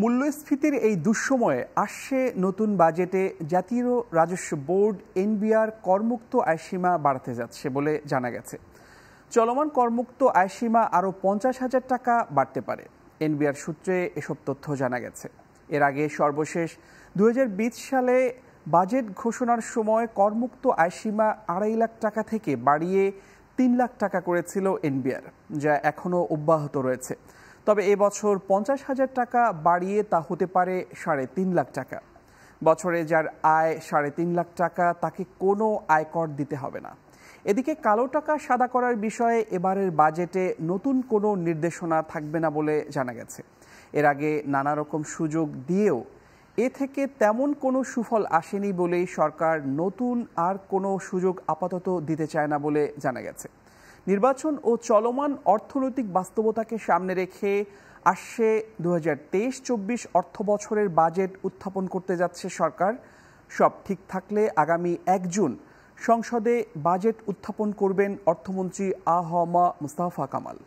মূল্যস্ফীতির এই দুঃসময়ে আসছে নতুন বাজেটে জাতীয় রাজস্ব বোর্ড এনবিআর করমুক্ত আয়সীমা বাড়াতে যাচ্ছে বলে জানা গেছে চলমান করমুক্ত আয়সীমা আরও পঞ্চাশ হাজার টাকা বাড়তে পারে এনবিআর সূত্রে এসব তথ্য জানা গেছে এর আগে সর্বশেষ দু সালে বাজেট ঘোষণার সময় করমুক্ত আয়সীমা আড়াই লাখ টাকা থেকে বাড়িয়ে তিন লাখ টাকা করেছিল এনবিআর যা এখনও অব্যাহত রয়েছে তবে এবছর পঞ্চাশ হাজার টাকা বাড়িয়ে তা হতে পারে সাড়ে তিন লাখ টাকা বছরে যার আয় সাড়ে তিন লাখ টাকা তাকে কোনো আয়কর দিতে হবে না এদিকে কালো টাকা সাদা করার বিষয়ে এবারের বাজেটে নতুন কোনো নির্দেশনা থাকবে না বলে জানা গেছে এর আগে নানা রকম সুযোগ দিয়েও এ থেকে তেমন কোনো সুফল আসেনি বলেই সরকার নতুন আর কোনো সুযোগ আপাতত দিতে চায় না বলে জানা গেছে নির্বাচন ও চলমান অর্থনৈতিক বাস্তবতাকে সামনে রেখে আসছে দু হাজার তেইশ চব্বিশ অর্থ বছরের বাজেট উত্থাপন করতে যাচ্ছে সরকার সব ঠিক থাকলে আগামী এক জুন সংসদে বাজেট উত্থাপন করবেন অর্থমন্ত্রী আহমা মুস্তাফা কামাল